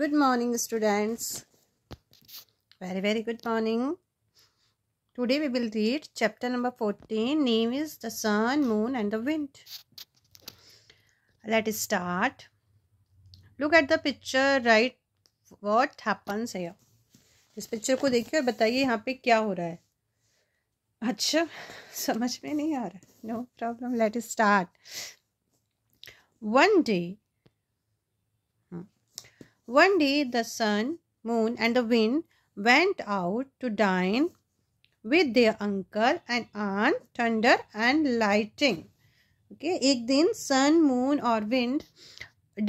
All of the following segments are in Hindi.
good morning students very very good morning today we will read chapter number 14 name is the sun moon and the wind let us start look at the picture right what happens here इस पिक्चर को देखिए और बताइए यहाँ पे क्या हो रहा है अच्छा mein nahi नहीं आ रहा no problem let start one one day the sun, moon and the wind went out to dine with their uncle and aunt thunder and lightning. okay एक दिन sun moon और wind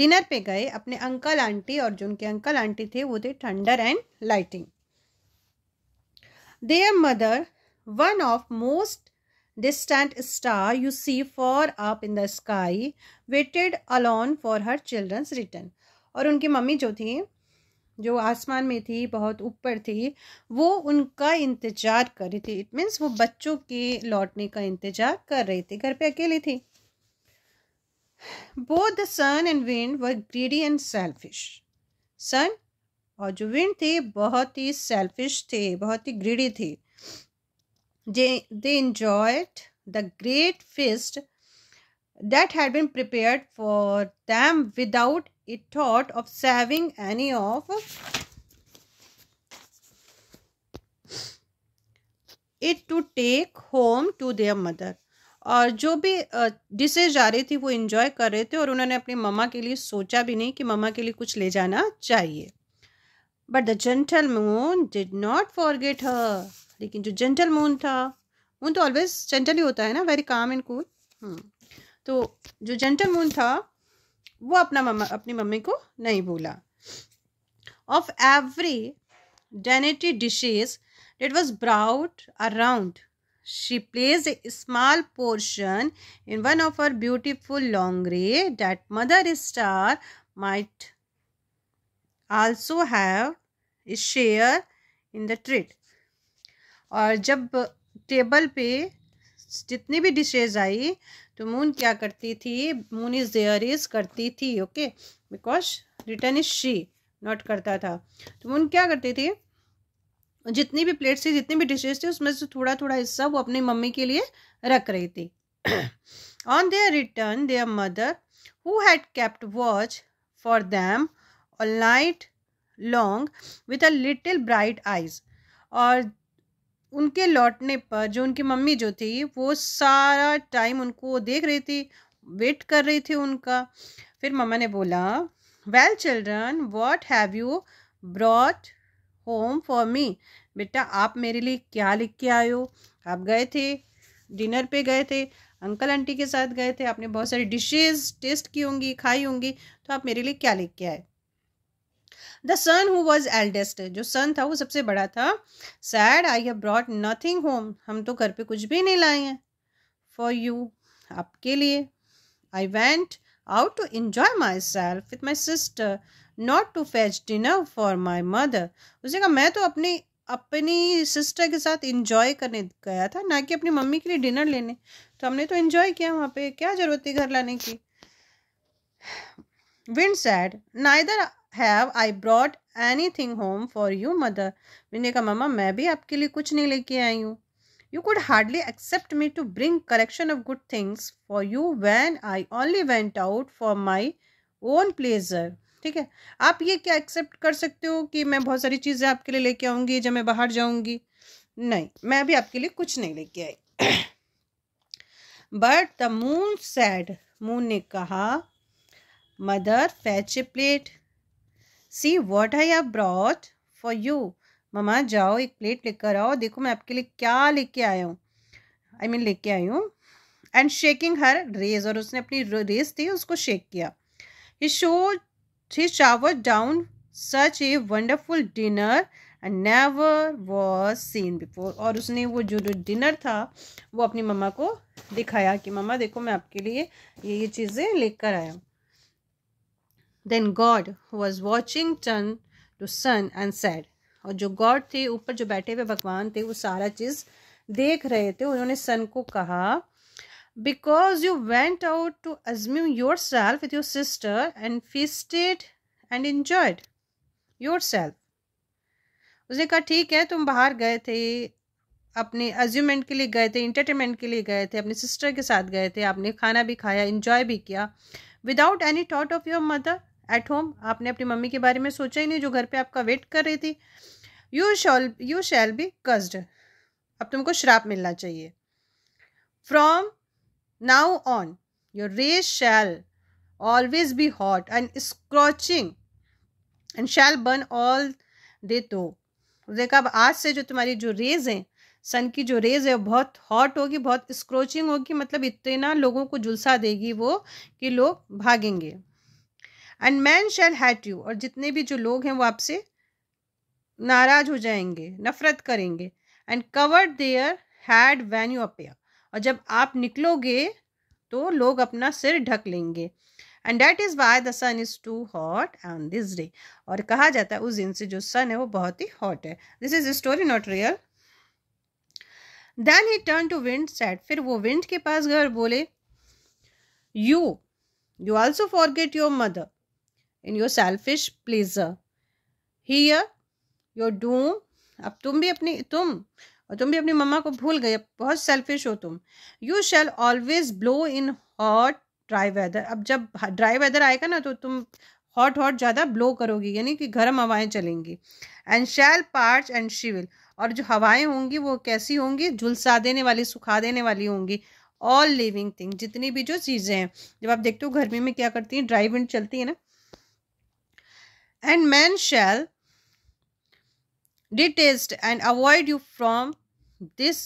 dinner पे गए अपने uncle, auntie और जो उनके uncle, auntie थे वो थे thunder and lightning. Their mother, one of most distant star you see far up in the sky waited alone for her children's return और उनकी मम्मी जो थी जो आसमान में थी बहुत ऊपर थी वो उनका इंतज़ार कर रही थी इट मीन्स वो बच्चों के लौटने का इंतज़ार कर रही थी घर पे अकेली थी both the sun and wind were greedy and selfish sun और जो विंड थे बहुत ही सेल्फिश थे बहुत ही ग्रीडी थे they they enjoyed the great feast that had been prepared for them without a thought of saving any of it to take home to their mother और जो भी डिशेज आ रही थी वो इन्जॉय कर रहे थे और उन्होंने अपनी मम्मा के लिए सोचा भी नहीं कि मम्मा के लिए कुछ ले जाना चाहिए but the gentle moon did not forget her लेकिन जो जेंटल मून था मून तो ऑलवेज जेंटल ही होता है ना वेरी काम एंड कूल तो जो जेंटल मून था वो अपना मम्मा अपनी मम्मी को नहीं बोला of every dainty dishes it was brought around she placed a small portion in one of her beautiful long ray that mother star might also have a share in the treat और जब टेबल पे जितनी भी डिशेज आई तो मून क्या करती थी मून इज़ देयर इज़ करती थी okay because return is she not करता था तो मून क्या करती थी जितनी भी प्लेट्स थी जितनी भी डिशेज थी उसमें से थोड़ा थोड़ा हिस्सा वो अपनी मम्मी के लिए रख रही थी on their return their mother who had kept watch for them all night long with a little bright eyes और उनके लौटने पर जो उनकी मम्मी जो थी वो सारा टाइम उनको देख रही थी वेट कर रही थी उनका फिर मम्मा ने बोला well children what have you brought home for me बेटा आप मेरे लिए क्या लिख के आए हो आप गए थे डिनर पे गए थे अंकल आंटी के साथ गए थे आपने बहुत सारी डिशेज टेस्ट की होंगी खाई होंगी तो आप मेरे लिए क्या लिख के आए the sun who was eldest जो सन था वो सबसे बड़ा था said I have brought nothing home हम तो घर पे कुछ भी नहीं लाए हैं फॉर यू आपके लिए I went out to enjoy myself with my sister not to fetch dinner for my mother उसने कहा मैं तो अपनी अपनी सिस्टर के साथ इन्जॉय करने गया था ना कि अपनी मम्मी के लिए डिनर लेने तो हमने तो इन्जॉय किया वहाँ पे क्या ज़रूरत थी घर लाने की wind said neither have I brought anything home for you mother मैंने कहा मामा मैं भी आपके लिए कुछ नहीं लेके आई हूँ you could hardly expect me to bring collection of good things for you when I only went out for my own pleasure ठीक है आप ये क्या एक्सेप्ट कर सकते हो कि मैं बहुत सारी चीज़ें आपके लिए लेके आऊँगी जब मैं बाहर जाऊँगी नहीं मैं भी आपके लिए कुछ नहीं लेके आई but the moon said moon ने कहा mother fetch a plate see what I have brought for you ममा जाओ एक प्लेट लेकर आओ देखो मैं आपके लिए क्या लेके आया हूँ आई मीन लेके आई हूँ एंड शेकिंग हर रेज और उसने अपनी रेज थी उसको शेक किया ही show he shower down such a wonderful dinner and never was seen before और उसने वो जो डिनर था वो अपनी मम्मा को दिखाया कि मम्मा देखो मैं आपके लिए ये ये चीज़ें लेकर आया हूँ then God who was watching turn to sun and said और जो गॉड थे ऊपर जो बैठे हुए भगवान थे वो सारा चीज़ देख रहे थे उन्होंने सन को कहा because you went out to अज्यूम yourself with your sister and feasted and enjoyed yourself उसने कहा ठीक है तुम बाहर गए थे अपने अज्यूमेंट के लिए गए थे इंटरटेनमेंट के लिए गए थे अपने सिस्टर के साथ गए थे आपने खाना भी खाया इंजॉय भी किया without any thought of your mother at home आपने अपनी मम्मी के बारे में सोचा ही नहीं जो घर पे आपका वेट कर रही थी you shall you shall be cursed अब तुमको श्राप मिलना चाहिए from now on your race shall always be hot and scorching and shall burn all they तो उसने कहा आज से जो तुम्हारी जो रेज हैं सन की जो रेज है वो बहुत हॉट होगी बहुत स्क्रोचिंग होगी मतलब इतना लोगों को जुलसा देगी वो कि लोग भागेंगे and man shall hate you और जितने भी जो लोग हैं वो आपसे नाराज हो जाएंगे नफरत करेंगे and cover their head when you appear और जब आप निकलोगे तो लोग अपना सिर ढक लेंगे and that is why the sun is too hot on this day और कहा जाता है उस दिन से जो सन है वो बहुत ही हॉट है this is story not real then he turn to wind said फिर वो विंड के पास गए और बोले you you also forget your mother in your selfish pleasure he your doom अब तुम भी अपनी तुम और तुम भी अपनी मम्मा को भूल गए बहुत सेल्फिश हो तुम you shall always blow in hot dry weather अब जब ड्राई वेदर आएगा ना तो तुम हॉट हॉट ज़्यादा ब्लो करोगी यानी कि गर्म हवाएं चलेंगी and shall parch and shrivel और जो हवाएं होंगी वो कैसी होंगी झुलसा देने वाली सुखा देने वाली होंगी ऑल लिविंग थिंग जितनी भी जो चीज़ें हैं जब आप देखते हो गर्मी में क्या करती हैं ड्राई विंड चलती है ना and man shall detest and avoid you from this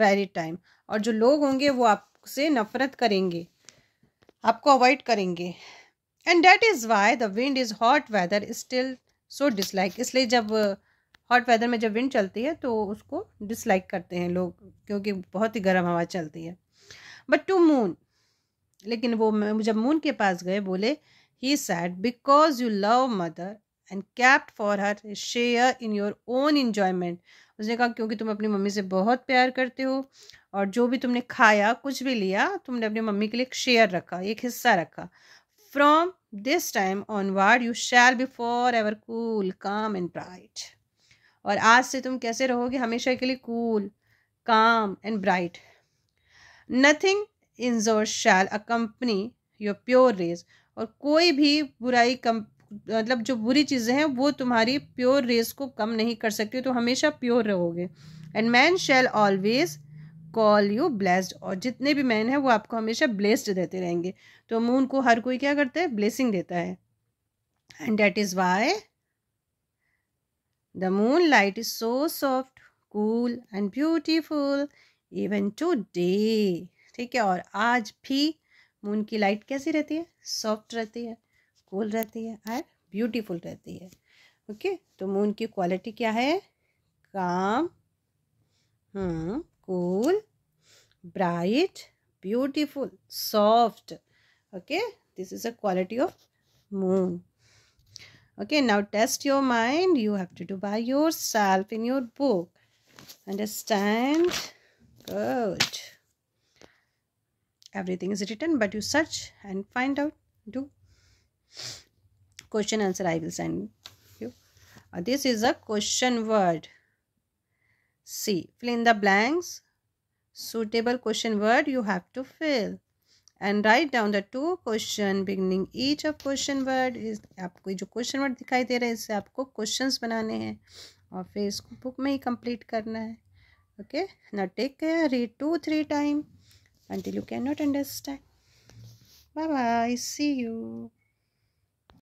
very time और जो लोग होंगे वो आपसे नफरत करेंगे आपको अवॉइड करेंगे and that is why the wind is hot weather still so dislike इसलिए जब हॉट uh, वेदर में जब विंड चलती है तो उसको डिसलाइक करते हैं लोग क्योंकि बहुत ही गर्म हवा चलती है बट टू मून लेकिन वो जब मून के पास गए बोले He said, Because you love mother and kept for her share in your own enjoyment उसने कहा क्योंकि तुम अपनी मम्मी से बहुत प्यार करते हो और जो भी तुमने खाया कुछ भी लिया तुमने अपनी मम्मी के लिए एक शेयर रखा एक हिस्सा रखा from this time onward you shall be for ever cool calm and bright और आज से तुम कैसे रहोगे हमेशा के लिए cool calm and bright nothing impure shall accompany your pure rays और कोई भी बुराई कम मतलब जो बुरी चीज़ें हैं वो तुम्हारी प्योर रेस को कम नहीं कर सकती तो हमेशा प्योर रहोगे and man shall always call you blessed और जितने भी मैन हैं वो आपको हमेशा ब्लेस्ड देते रहेंगे तो मून को हर कोई क्या करता है ब्लेसिंग देता है and that is why the moonlight is so soft cool and beautiful even today ठीक है और आज भी मून की लाइट कैसी रहती है सॉफ्ट रहती है कूल रहती है और ब्यूटीफुल रहती है ओके तो मून की क्वालिटी क्या है calm cool bright beautiful soft okay this is a quality of moon okay now test your mind you have to do by yourself in your book understand good everything is written but you search and find out do question answer i will send you uh, this is a question word see fill in the blanks suitable question word you have to fill and write down the two question beginning each of question word is aapko jo question word dikhai de raha hai isse aapko questions banane hain aur फिर isko book mein hi complete karna hai okay now take care read two three time until you cannot understand. Bye bye. See you.